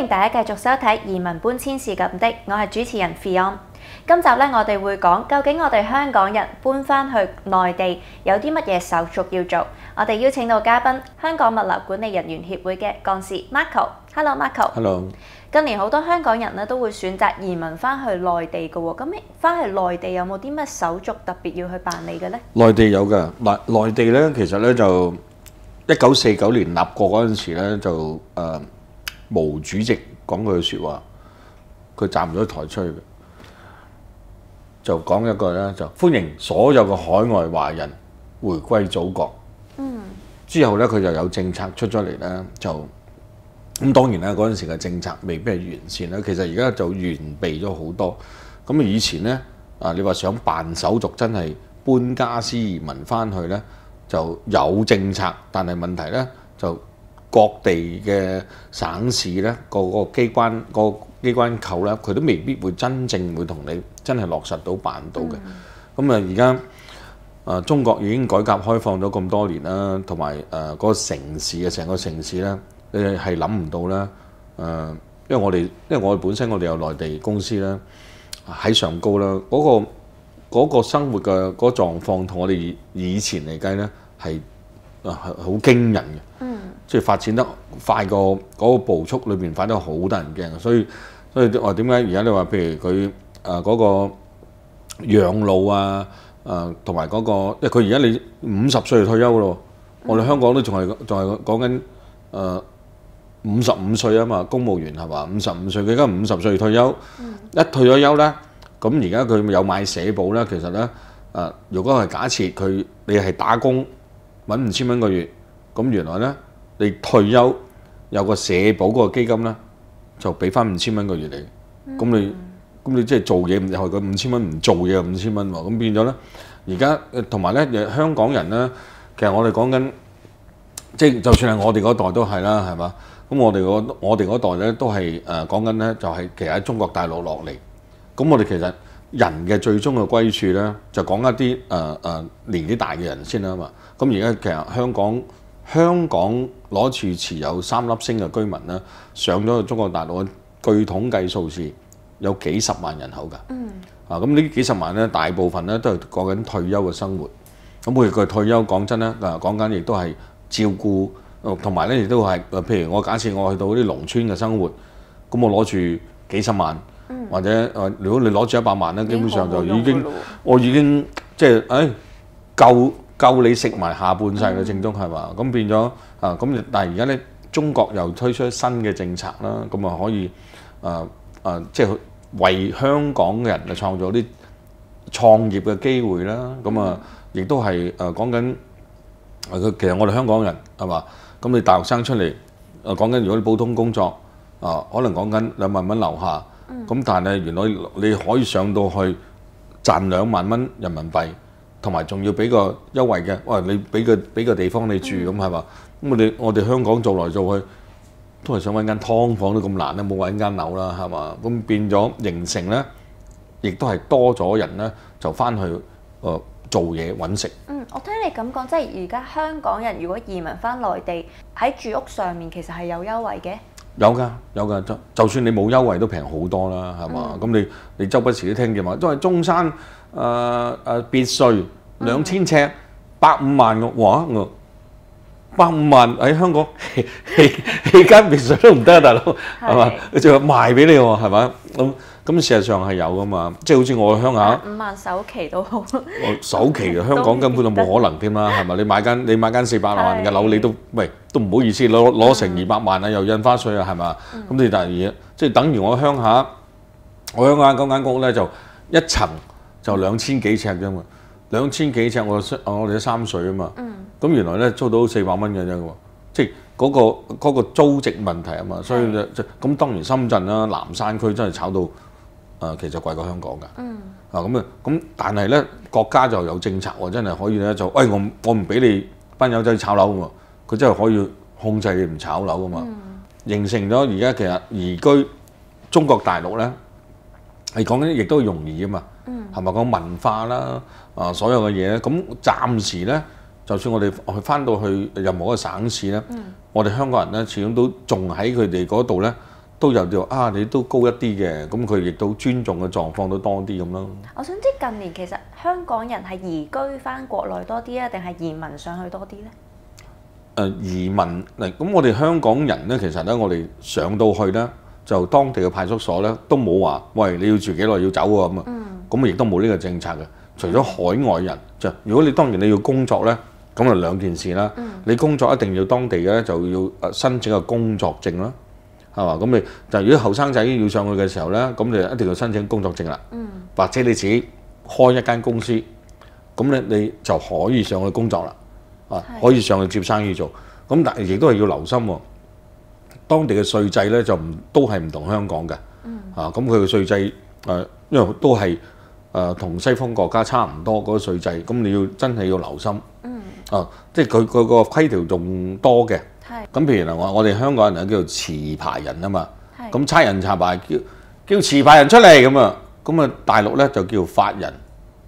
欢迎大家继续收睇移民搬迁是咁的，我系主持人 Fion。今集咧，我哋会讲究竟我哋香港人搬翻去内地有啲乜嘢手续要做。我哋邀请到嘉宾香港物流管理人员协会嘅干事 Marco。Hello，Marco。Hello。近年好多香港人咧都会选择移民翻去内地嘅，咁翻去内地有冇啲乜手续特别要去办理嘅咧？内地有嘅，嗱，内地咧其实咧就一九四九年立国嗰阵时咧就诶。毛主席講佢嘅説話，佢站唔到台出去嘅，就講一句咧，就歡迎所有嘅海外華人回歸祖國。嗯，之後咧佢就有政策出咗嚟咧，就咁當然啦，嗰陣時嘅政策未必係完善啦，其實而家就完備咗好多。咁以前咧啊，你話想辦手續真係搬家私移民翻去咧，就有政策，但係問題咧就。各地嘅省市咧，個個機關個機關構咧，佢都未必會真正會同你真係落實到辦到嘅。咁啊，而家中國已經改革開放咗咁多年啦，同埋誒嗰個城市嘅成個城市咧，你係諗唔到咧誒，因為我哋因為我本身我哋有內地公司咧喺上高啦，嗰個嗰個生活嘅嗰狀況同我哋以前嚟計咧係啊，好驚人嘅。即係發展得快過嗰個步速裏邊快得好得人驚，所以所以我點解而家你話譬如佢誒嗰個養老啊誒同埋嗰個，即係佢而家你五十歲退休咯。喎，我哋香港都仲係仲係講緊誒五十五歲啊嘛，公務員係嘛？五十五歲佢而家五十歲退休，一退咗休咧，咁而家佢有買社保咧，其實咧誒，如果係假設佢你係打工揾五千蚊個月，咁原來咧。你退休有個社保嗰個基金咧，就俾翻五千蚊個月你。咁你咁你即係做嘢，唔係個五千蚊唔做嘢五千蚊喎。咁變咗咧，而家同埋咧，香港人咧，其實我哋講緊，即係就算係我哋嗰代都係啦，係嘛？咁我哋嗰我哋嗰代咧都係誒講緊咧，就係其實喺中國大陸落嚟。咁我哋其實人嘅最終嘅歸處咧，就講一啲誒誒年紀大嘅人先啦嘛。咁而家其實香港。香港攞住持有三粒星嘅居民咧，上咗去中國大陸據統計數字有幾十萬人口㗎。嗯。啊，咁呢幾十萬咧，大部分咧都係過緊退休嘅生活。咁譬如佢退休，講真咧，講緊亦都係照顧，同埋咧亦都係譬如我假設我去到啲農村嘅生活，咁我攞住幾十萬，或者如果你攞住一百萬咧，基本上就已經，我已經即係誒夠。夠你食埋下半世嘅正宗係嘛？咁變咗啊！咁但係而家咧，中國又推出新嘅政策啦，咁啊可以啊啊，即係為香港人啊創造啲創業嘅機會啦。咁啊，亦都係誒講緊其實我哋香港人係嘛？咁你大學生出嚟誒講緊，如果你普通工作啊，可能講緊兩萬蚊留下，咁但係原來你可以上到去賺兩萬蚊人民幣。同埋仲要俾個優惠嘅，哇！你俾個俾個地方你住咁係嘛？咁我哋我哋香港做來做去，都係想揾間劏房都咁難啦，冇揾間樓啦係嘛？咁變咗形成咧，亦都係多咗人咧，就翻去誒做嘢揾食。嗯，我聽你咁講，即係而家香港人如果移民翻內地，喺住屋上面其實係有優惠嘅。有㗎，有㗎，就就算你冇優惠都平好多啦，係嘛？咁你你周不時都聽見話，因為中山。誒誒別墅兩千尺百五萬嘅話，我百五萬喺香港 起起間別墅都唔得啊，大佬係嘛？佢就賣俾你喎，係嘛？咁咁事實上係有噶嘛？即係好似我鄉下五萬首期都好，首期 香港根本就冇可能添啦，係嘛？你買間你買間四百萬嘅樓，你都喂都唔好意思攞攞成二百萬啊，又印花税啊，係嘛？咁第二嘢即係等於我鄉下我鄉下嗰間屋咧，就一層。就兩千幾尺啫嘛，兩千幾尺我我哋三水啊嘛，咁原來咧租到四百蚊嘅啫喎，即係嗰個嗰個租值問題啊嘛，所以就咁當然深圳啦，南山區真係炒到啊，其實貴過香港㗎。啊咁啊咁，但係咧國家就有政策喎，真係可以咧就喂我我唔俾你班友仔炒樓㗎喎，佢真係可以控制你唔炒樓啊嘛，形成咗而家其實移居中國大陸咧係講緊亦都容易啊嘛。係咪個文化啦？啊，所有嘅嘢咧，咁暫時咧，就算我哋去翻到去任何一個省市咧，我哋香港人咧，始終都仲喺佢哋嗰度咧，都有啲啊，你都高一啲嘅，咁佢亦都尊重嘅狀況都多啲咁咯。我想知近年其實香港人係移居翻國內多啲啊，定係移民上去多啲咧？誒，移民嚟咁我哋香港人咧，其實咧，我哋上到去咧，就當地嘅派出所咧，都冇話喂你要住幾耐要走喎咁啊。咁啊，亦都冇呢個政策嘅。除咗海外人，就如果你當然你要工作咧，咁啊兩件事啦。你工作一定要當地嘅咧，就要申請個工作證啦，係嘛？咁你就如果後生仔要上去嘅時候咧，咁你就一定要申請工作證啦。或者你自己開一間公司，咁你你就可以上去工作啦，啊，可以上去接生意做。咁但係亦都係要留心喎，當地嘅税制咧就唔都係唔同香港嘅。啊，咁佢嘅税制誒，因為都係。誒同西方國家差唔多嗰個税制，咁你要真係要留心啊！即係佢佢個規條仲多嘅。係咁，譬如啊，我我哋香港人叫做持牌人啊嘛。係咁，差人查牌叫叫持牌人出嚟咁啊，咁啊大陸咧就叫法人。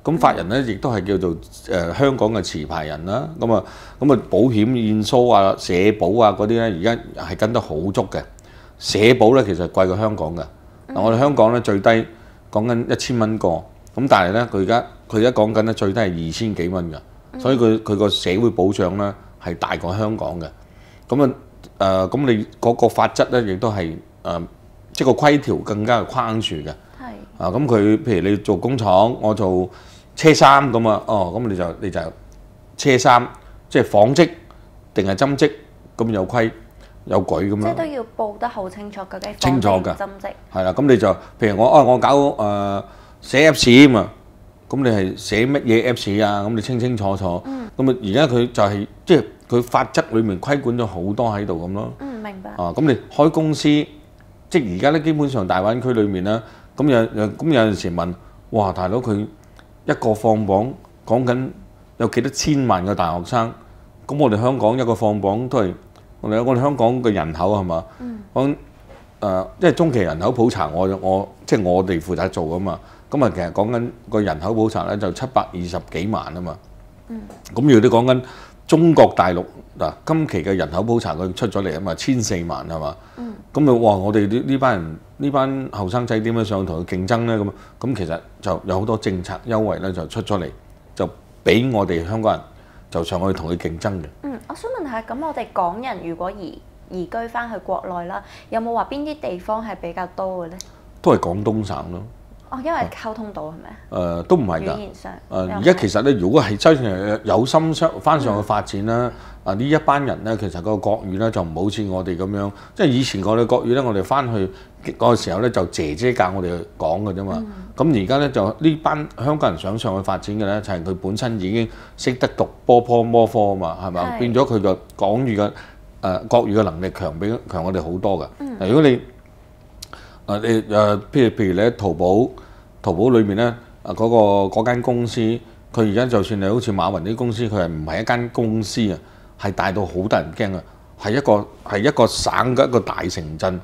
咁法人咧亦都係叫做誒香港嘅持牌人啦。咁啊咁啊，保險驗收啊、社保啊嗰啲咧，而家係跟得好足嘅。社保咧其實貴過香港嘅。嗱，我哋香港咧最低講緊一千蚊個。咁但係咧，佢而家佢而家講緊咧，最低係二千幾蚊嘅，所以佢佢個社會保障咧係大過香港嘅。咁啊誒，咁你嗰個法則咧，亦都係誒，即係個規條更加框住嘅。係。啊，咁佢譬如你做工廠，我做車衫咁啊，哦，咁你就你就車衫，即係紡織定係針織，咁有規有矩咁樣。即係都要報得好清楚嘅，紡織、針織。係啦，咁你就譬如我啊，我搞誒。寫 Apps 嘛，咁你係寫乜嘢 Apps 啊？咁你清清楚楚，咁啊而家佢就係即係佢法則裏面規管咗好多喺度咁咯。嗯，明白。啊，咁你開公司，即係而家咧，基本上大灣區裏面咧，咁有有咁有陣時問哇，大佬佢一個放榜講緊有幾多千萬嘅大學生，咁我哋香港一個放榜都係我哋我哋香港嘅人口係嘛？嗯。講誒，因為中期人口普查我我即係我哋負責做噶嘛。咁啊，其實講緊個人口普查咧，就七百二十幾萬啊嘛。嗯。咁如果你講緊中國大陸嗱，今期嘅人口普查佢出咗嚟啊嘛，千四萬係嘛。嗯。咁啊，哇！我哋呢呢班人呢班後生仔點樣上同佢競爭咧？咁咁其實就有好多政策優惠咧，就出咗嚟，就俾我哋香港人就上去同佢競爭嘅。嗯，我想問下，咁我哋港人如果移移居翻去國內啦，有冇話邊啲地方係比較多嘅咧？都係廣東省咯。哦，因為溝通到係咪啊？都唔係噶。語言上，而家其實咧，如果係真正有心上翻上去發展啦，啊呢一班人咧，其實個國語咧就唔好似我哋咁樣，即係以前我哋國語咧，我哋翻去嗰個時候咧，就姐姐教我哋講嘅啫嘛。咁而家咧就呢班香港人想上去發展嘅咧，就係佢本身已經識得讀波波摩科啊嘛，係咪？變咗佢嘅講語嘅誒國語嘅能力強，比強我哋好多㗎。嗱，如果你誒誒，譬如譬如喺淘寶，淘寶裏面咧，嗰個嗰間公司，佢而家就算你好似馬雲啲公司，佢係唔係一間公司啊？係大到好得人驚啊！係一個係一個省嘅一個大城鎮，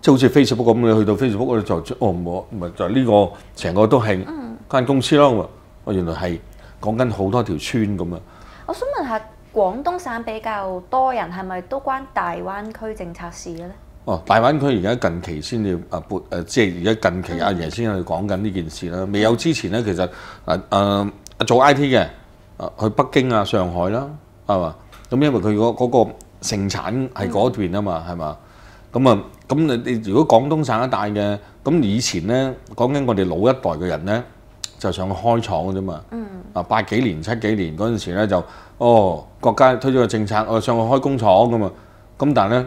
即係好似 Facebook 咁，你去到 Facebook 嗰度就哦唔唔係就呢個成個都係間公司咯。我原來係講緊好多條村咁啊！我想問下，廣東省比較多人係咪都關大灣區政策事嘅咧？哦，大灣區而家近期先至啊撥誒，即係而家近期阿爺先去講緊呢件事啦。未有之前咧，其實嗱誒做 I T 嘅啊去北京啊、上海啦，係嘛？咁因為佢嗰嗰個盛產係嗰邊啊嘛，係嘛？咁啊咁你你如果廣東省一帶嘅咁以前咧，講緊我哋老一代嘅人咧，就想去開廠嘅啫嘛。嗯。啊，八幾年、七幾年嗰陣時咧就哦，國家推咗個政策，我上去開工廠咁嘛。咁但係咧。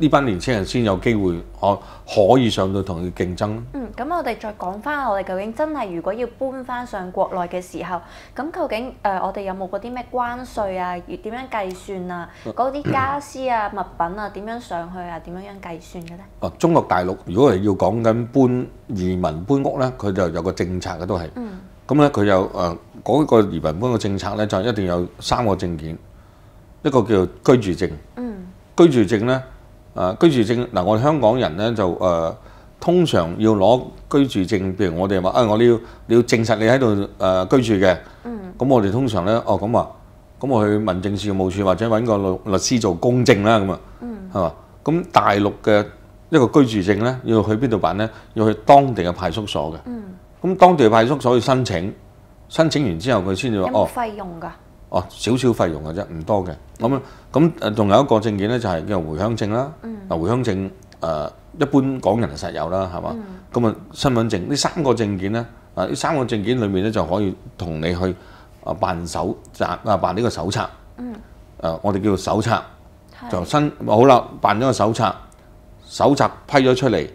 呢班年青人先有機會，可可以上到同佢競爭。嗯，咁我哋再講翻，我哋究竟真係如果要搬翻上國內嘅時候，咁究竟誒我哋有冇嗰啲咩關税啊？點樣計算啊？嗰啲家私啊、物品啊，點樣上去啊？點樣樣計算嘅咧？哦，中國大陸如果係要講緊搬移民搬屋咧，佢就有個政策嘅，都係。嗯。咁咧，佢有誒嗰個移民搬嘅政策咧，就一定有三個證件，一個叫居住證。嗯。居住證咧。誒居住證嗱，我哋香港人咧就誒通常要攞居住證，譬如我哋話啊，我哋要要證實你喺度誒居住嘅，咁我哋通常咧，哦咁啊，咁我去民政事務處或者揾個律律師做公證啦，咁啊，係嘛？咁大陸嘅一個居住證咧，要去邊度辦咧？要去當地嘅派出所嘅，咁當地派出所去申請，申請完之後佢先至話哦，費用㗎。哦，少少費用嘅啫，唔多嘅。咁啊，咁仲有一個證件咧，就係叫回鄉證啦。嗱，回鄉證誒一般港人係實有啦，係嘛？咁啊，身份證呢三個證件咧，啊呢三個證件裏面咧就可以同你去啊辦手冊啊辦呢個手冊。嗯。我哋叫做手冊，就申好啦，辦咗個手冊，手冊批咗出嚟。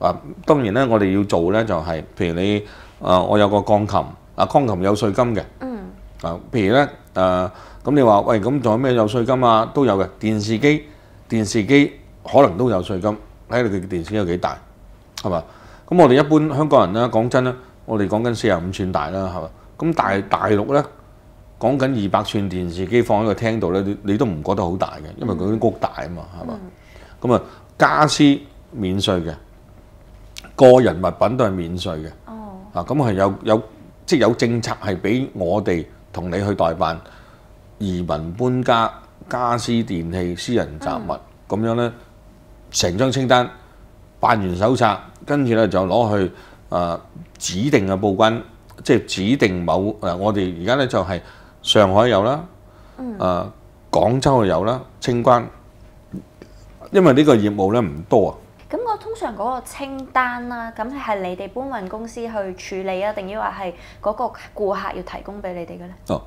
啊，當然咧，我哋要做咧就係，譬如你誒，我有個鋼琴，啊鋼琴有税金嘅。譬如咧，誒，咁你話喂，咁仲有咩有税金啊？都有嘅，電視機，電視機可能都有税金，睇你嘅電視機幾大，係嘛？咁我哋一般香港人咧，講真咧，我哋講緊四廿五寸大啦，係嘛？咁大大陸咧，講緊二百寸電視機放喺個廳度咧，你你都唔覺得好大嘅，因為嗰啲谷大啊嘛，係嘛？咁啊，家私免税嘅，個人物品都係免税嘅。哦。啊，咁係有有即係有政策係俾我哋。同你去代辦移民搬家家私電器私人雜物咁樣咧，成張清單辦完手冊，跟住咧就攞去誒指定嘅報關，即係指定某誒我哋而家咧就係上海有啦，誒廣州有啦清關，因為呢個業務咧唔多啊。咁我通常嗰個清單啦，咁係你哋搬運公司去處理啊，定要話係嗰個顧客要提供俾你哋嘅咧？哦，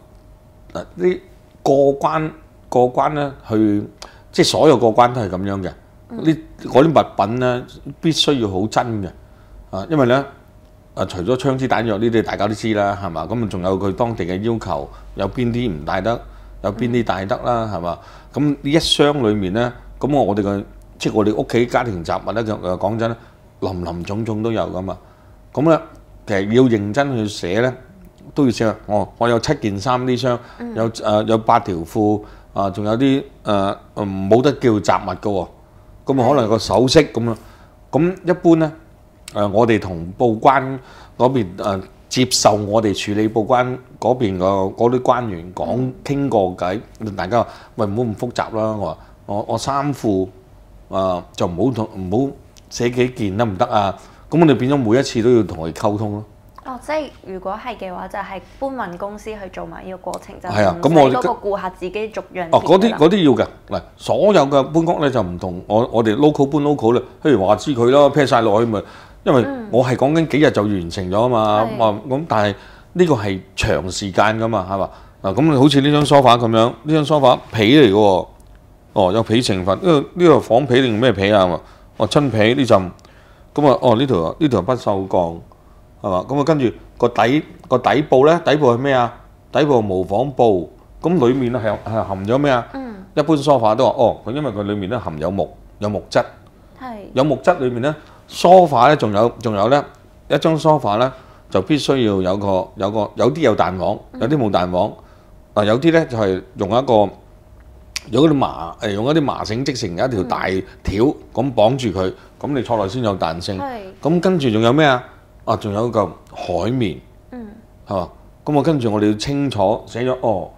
嗱，啲過關過關咧，去即係所有過關都係咁樣嘅。呢嗰啲物品咧，必須要好真嘅。啊，因為咧啊，除咗槍支彈藥呢啲，大家都知啦，係嘛？咁仲有佢當地嘅要求，有邊啲唔帶得，有邊啲帶得啦，係嘛？咁呢一箱裏面咧，咁我我哋嘅。即係我哋屋企家庭雜物咧，就講真，林林種種都有噶嘛。咁咧，其實要認真去寫咧，都要寫哦。我有七件衫呢箱，有誒有八條褲啊，仲有啲誒冇得叫雜物嘅。咁啊，可能個首飾咁啊。咁一般咧，誒我哋同報關嗰邊誒接受我哋處理報關嗰邊個嗰啲關員講傾過偈，大家喂唔好咁複雜啦。我話我我衫褲。啊，就唔好同唔好寫幾件得唔得啊？咁我哋變咗每一次都要同佢溝通咯。哦，即係如果係嘅話，就係搬運公司去做埋呢個過程。就係啊，咁我嗰個顧客自己逐樣。哦，嗰啲嗰啲要嘅嗱，所有嘅搬屋咧就唔同我我哋 local 搬 local 咧，譬如話知佢咯，撇曬落去咪，因為我係講緊幾日就完成咗啊嘛。咁但係呢個係長時間噶嘛，係嘛？嗱咁好似呢張梳化咁樣，呢張梳化皮嚟嘅喎。哦，有皮成分，呢個呢個仿皮定咩皮啊？嘛，哦親皮呢浸，咁啊哦呢條呢條不鏽鋼，係嘛？咁啊跟住個底個底部咧，底部係咩啊？底部模無仿布，咁裏面咧係係含咗咩啊？嗯，一般梳化都話哦，佢因為佢裏面咧含有木有木質，係，有木質裏面咧，梳化咧仲有仲有咧一張梳化咧就必須要有個有個有啲有彈簧，有啲冇彈簧，嗱有啲咧就係用一個。用嗰啲麻，誒用嗰啲麻繩織成一條大條咁綁住佢，咁你坐落先有彈性。咁跟住仲有咩啊？啊，仲有嚿海綿。嗯。係嘛？咁我跟住我哋要清楚寫咗哦，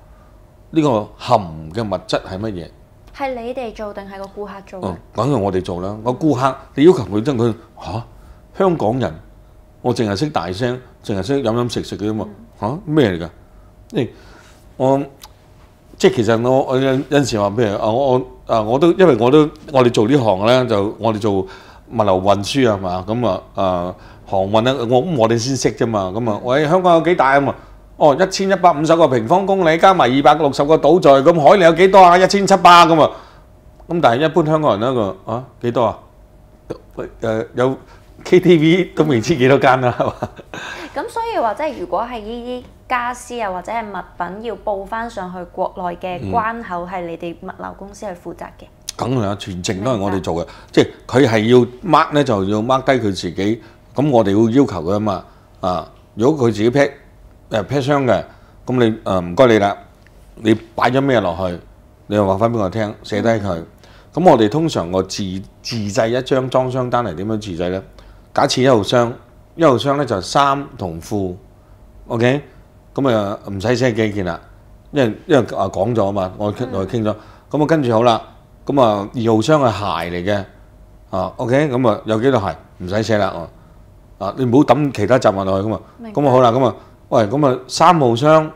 呢個含嘅物質係乜嘢？係你哋做定係個顧客做？哦，梗係我哋做啦。個顧客你要求佢真佢嚇香港人，我淨係識大聲，淨係識飲飲食食嘅啫嘛嚇咩嚟㗎？你我。即係其實我我有有時話，譬如啊我啊我都因為我都我哋做呢行咧，就我哋做物流運輸啊嘛，咁啊啊航運咧，我我哋先識啫嘛，咁啊，喂香港有幾大啊嘛？哦一千一百五十個平方公里加埋二百六十個島在，咁海里有幾多啊？一千七百咁啊，咁但係一般香港人咧個啊幾多啊？誒有 KTV 都未知幾多間啦。咁所以即係如果係依啲家私啊或者係物品要報翻上去國內嘅關口係你哋物流公司去負責嘅。咁係啊，全程都係我哋做嘅，即係佢係要 mark 咧就要 mark 低佢自己，咁我哋要要求佢啊嘛。啊，如果佢自己 pack 誒 pack 箱嘅，咁你誒唔該你啦，你擺咗咩落去，你又話翻俾我聽，寫低佢。咁我哋通常我自自製一張裝箱單嚟點樣自製咧？假設一號箱。一號箱咧就衫同褲，OK，咁啊唔使寫幾件啦，因因為啊講咗啊嘛，我傾同佢傾咗，咁啊跟住好啦，咁啊二號箱係鞋嚟嘅，啊 OK，咁啊有幾多鞋，唔使寫啦，啊你唔好抌其他雜物落去噶嘛，咁啊好啦，咁啊，喂，咁啊三號箱。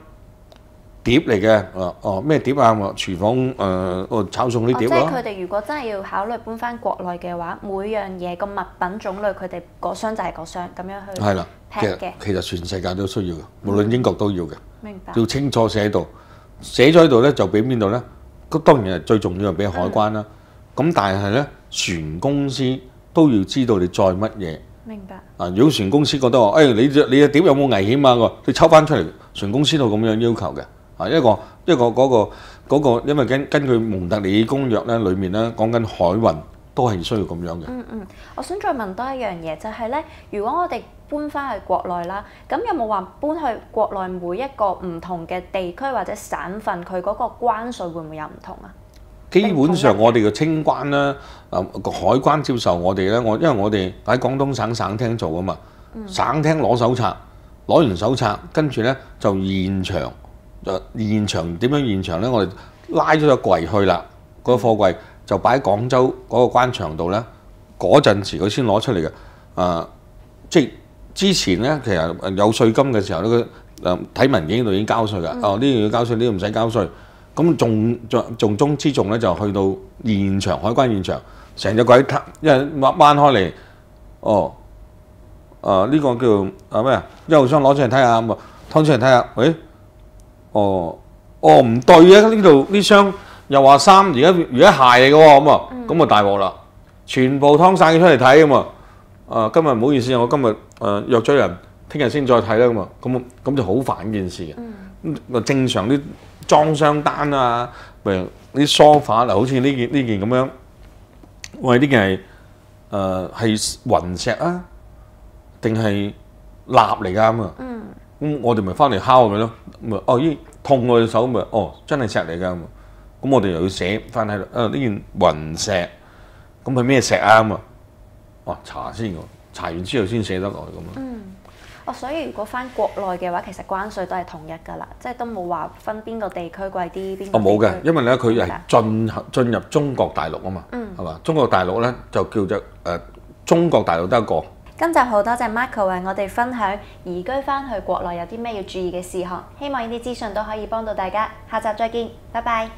碟嚟嘅，哦哦咩碟啊？廚房誒，我炒餸啲碟咯。即係佢哋如果真係要考慮搬翻國內嘅話，每樣嘢個物品種類，佢哋個箱就係個箱咁樣去。係啦 p a 嘅。其實全世界都需要嘅，無論英國都要嘅。明白。要清楚寫喺度，寫咗喺度咧就俾邊度咧？咁當然係最重要係俾海關啦。咁但係咧，船公司都要知道你載乜嘢。明白。啊，如果船公司覺得話，誒你你嘅碟有冇危險啊？佢抽翻出嚟，船公司都咁樣要求嘅。啊！一個一個嗰個嗰個，因為根根據蒙特利公約咧，裏面咧講緊海運都係需要咁樣嘅。嗯嗯，我想再問多一樣嘢，就係咧，如果我哋搬翻去國內啦，咁有冇話搬去國內每一個唔同嘅地區或者省份，佢嗰個關税會唔會有唔同啊？基本上我哋嘅清關咧，啊海關接受我哋咧，我因為我哋喺廣東省省廳做啊嘛，省廳攞手冊，攞完手冊跟住咧就現場。現場點樣現場咧？我哋拉咗個櫃去啦，個貨櫃就擺喺廣州嗰個關場度咧。嗰陣時佢先攞出嚟嘅，啊，即係之前咧，其實有税金嘅時候咧，誒睇文件度已經交税㗎。哦，呢樣要交税，呢樣唔使交税。咁重仲仲中之重咧，就去到現場海關現場，成隻櫃一彎開嚟，哦，誒呢個叫啊咩啊，號箱攞出嚟睇下，攤出嚟睇下，喂。哦，哦唔對啊！呢度呢箱又話衫，而家而家鞋嚟嘅喎，咁啊，咁啊大鑊啦！全部劏晒佢出嚟睇咁啊！啊，今日唔好意思我今日誒約咗人，聽日先再睇啦咁啊，咁咁就好煩件事嘅。咁正常啲裝箱單啊，譬如啲梳化嗱，好似呢件呢件咁樣，喂，呢件係誒係雲石啊，定係蠟嚟㗎咁啊？咁我哋咪翻嚟敲佢咯，咪哦咦痛我隻手，咪哦真係石嚟㗎，咁我哋又要寫翻喺度，誒呢件雲石，咁係咩石啊咁啊，哇查先喎，查完之後先寫得落去咁啊。嗯，哦所以如果翻國內嘅話，其實關税都係統一㗎啦，即係都冇話分邊個地區貴啲邊哦冇嘅，因為咧佢係進進入中國大陸啊嘛，係嘛？中國大陸咧就叫做誒中國大陸得一個。今集好多谢 m i c h a e l 為为我哋分享移居返去国内有啲咩要注意嘅事项，希望呢啲资讯都可以帮到大家。下集再见，拜拜。